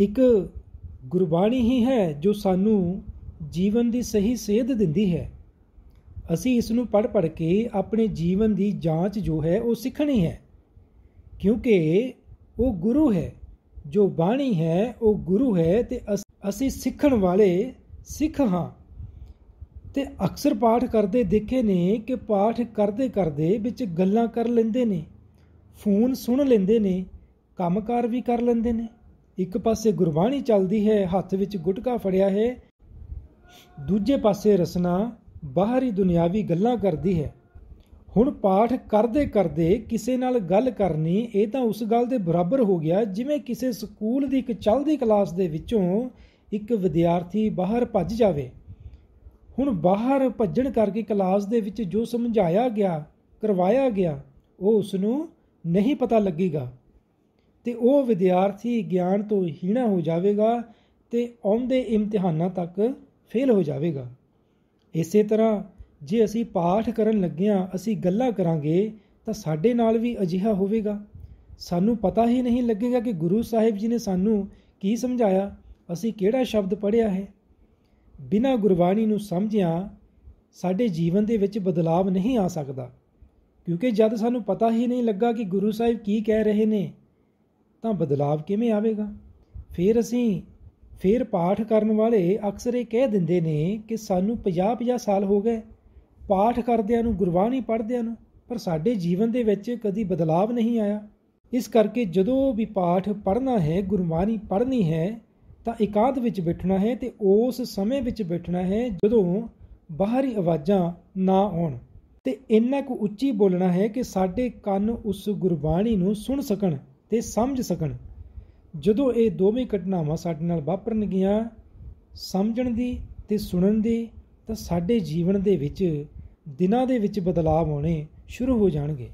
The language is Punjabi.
ਇੱਕ ਗੁਰਬਾਣੀ ਹੀ ਹੈ ਜੋ ਸਾਨੂੰ ਜੀਵਨ ਦੀ ਸਹੀ ਸੇਧ ਦਿੰਦੀ ਹੈ ਅਸੀਂ ਇਸ ਨੂੰ ਪੜ੍ਹ ਪੜ੍ਹ ਕੇ ਆਪਣੇ ਜੀਵਨ ਦੀ ਜਾਂਚ ਜੋ ਹੈ ਉਹ ਸਿੱਖਣੀ ਹੈ ਕਿਉਂਕਿ ਉਹ ਗੁਰੂ ਹੈ ਜੋ ਬਾਣੀ ਹੈ ਉਹ ਗੁਰੂ ਹੈ ਤੇ ਅਸੀਂ ਸਿੱਖਣ ਵਾਲੇ ਸਿੱਖ ਹਾਂ ਤੇ ਅਕਸਰ ਪਾਠ ਕਰਦੇ ਦੇਖੇ ਨੇ ਕਿ ਪਾਠ ਕਰਦੇ ਕਰਦੇ ਵਿੱਚ ਗੱਲਾਂ ਕਰ ਲੈਂਦੇ ਨੇ ਫੋਨ ਸੁਣ ਲੈਂਦੇ ਨੇ ਕੰਮਕਾਰ ਵੀ ਕਰ ਲੈਂਦੇ ਨੇ ਇੱਕ ਪਾਸੇ ਗੁਰਬਾਣੀ ਚੱਲਦੀ ਹੈ ਹੱਥ ਵਿੱਚ ਗੁਟਕਾ ਫੜਿਆ ਹੈ ਦੂਜੇ ਪਾਸੇ ਰਸਨਾ ਬਾਹਰੀ ਦੁਨਿਆਵੀ ਗੱਲਾਂ ਕਰਦੀ ਹੈ ਹੁਣ ਪਾਠ ਕਰਦੇ ਕਰਦੇ ਕਿਸੇ ਨਾਲ ਗੱਲ ਕਰਨੀ ਇਹ ਤਾਂ ਉਸ ਗੱਲ ਦੇ ਬਰਾਬਰ ਹੋ ਗਿਆ ਜਿਵੇਂ ਕਿਸੇ ਸਕੂਲ ਦੀ ਇੱਕ ਚੱਲਦੀ ਕਲਾਸ ਦੇ ਵਿੱਚੋਂ ਇੱਕ ਵਿਦਿਆਰਥੀ ਬਾਹਰ ਭੱਜ ਜਾਵੇ ਹੁਣ ਬਾਹਰ ਭੱਜਣ ਕਰਕੇ ਕਲਾਸ ਦੇ ਵਿੱਚ ਜੋ ਸਮਝਾਇਆ ਗਿਆ ਕਰਵਾਇਆ ਗਿਆ ਉਹ ਉਸ ਨੂੰ ਨਹੀਂ ਪਤਾ ਲੱਗੇਗਾ ਤੇ ਉਹ ਵਿਦਿਆਰਥੀ ਗਿਆਨ ਤੋਂ ਹੀਣਾ ਹੋ ਜਾਵੇਗਾ ਤੇ ਆਉਂਦੇ ਇਮਤਿਹਾਨਾਂ ਤੱਕ ਫੇਲ ਹੋ ਜਾਵੇਗਾ ਇਸੇ ਤਰ੍ਹਾਂ ਜੇ ਅਸੀਂ ਪਾਠ ਕਰਨ ਲੱਗਿਆਂ ਅਸੀਂ ਗੱਲਾਂ ਕਰਾਂਗੇ ਤਾਂ ਸਾਡੇ ਨਾਲ ਵੀ ਅਜਿਹਾ ਹੋਵੇਗਾ ਸਾਨੂੰ ਪਤਾ ਹੀ ਨਹੀਂ ਲੱਗੇਗਾ ਕਿ ਗੁਰੂ ਸਾਹਿਬ ਜੀ ਨੇ ਸਾਨੂੰ ਕੀ ਸਮਝਾਇਆ ਅਸੀਂ ਕਿਹੜਾ ਸ਼ਬਦ ਪੜ੍ਹਿਆ ਹੈ ਬਿਨਾਂ ਗੁਰਬਾਣੀ ਨੂੰ ਸਮਝਿਆ ਸਾਡੇ ਜੀਵਨ ਦੇ ਵਿੱਚ ਬਦਲਾਅ ਨਹੀਂ ਆ ਸਕਦਾ ਕਿਉਂਕਿ ਜਦ ਸਾਨੂੰ ਪਤਾ ਹੀ ਨਹੀਂ ਲੱਗਾ ਕਿ ਗੁਰੂ ਸਾਹਿਬ ਕੀ ਕਹਿ ਰਹੇ ਨੇ ਤਾਂ ਬਦਲਾਅ ਕਿਵੇਂ ਆਵੇਗਾ ਫਿਰ ਅਸੀਂ ਫਿਰ ਪਾਠ ਕਰਨ ਵਾਲੇ ਅਕਸਰ ਇਹ ਕਹਿ ਦਿੰਦੇ ਨੇ ਕਿ ਸਾਨੂੰ 50-50 ਸਾਲ ਹੋ ਗਏ ਪਾਠ ਕਰਦਿਆਂ ਨੂੰ ਗੁਰਬਾਣੀ ਪੜ੍ਹਦਿਆਂ ਨੂੰ ਪਰ ਸਾਡੇ ਜੀਵਨ ਦੇ ਵਿੱਚ ਕਦੀ ਬਦਲਾਅ ਨਹੀਂ ਆਇਆ ਇਸ ਕਰਕੇ ਜਦੋਂ ਵੀ ਪਾਠ ਪੜ੍ਹਨਾ ਹੈ ਗੁਰਬਾਣੀ ਪੜ੍ਹਨੀ ਹੈ ਤਾਂ ਇਕਾਂਤ ਵਿੱਚ ਬੈਠਣਾ ਹੈ ਤੇ ਉਸ ਸਮੇਂ ਵਿੱਚ ਬੈਠਣਾ ਹੈ ਜਦੋਂ ਬਾਹਰੀ ਆਵਾਜ਼ਾਂ ਨਾ ਆਉਣ ਤੇ ਇੰਨਾ ਕੁ ਉੱਚੀ ਬੋਲਣਾ ਹੈ ਕਿ ਸਾਡੇ ਕੰਨ ਉਸ ਗੁਰਬਾਣੀ ਨੂੰ ਸੁਣ ਸਕਣ ਤੇ ਸਮਝ ਸਕਣ ਜਦੋਂ ਇਹ ਦੋਵੇਂ ਘਟਨਾਵਾਂ ਸਾਡੇ ਨਾਲ ਵਾਪਰਨਗੀਆਂ ਸਮਝਣ ਦੀ ਤੇ ਸੁਣਨ ਦੀ ਤਾਂ ਸਾਡੇ ਜੀਵਨ ਦੇ ਵਿੱਚ ਦਿਨਾਂ ਦੇ ਵਿੱਚ ਬਦਲਾਅ ਆਉਣੇ ਸ਼ੁਰੂ ਹੋ ਜਾਣਗੇ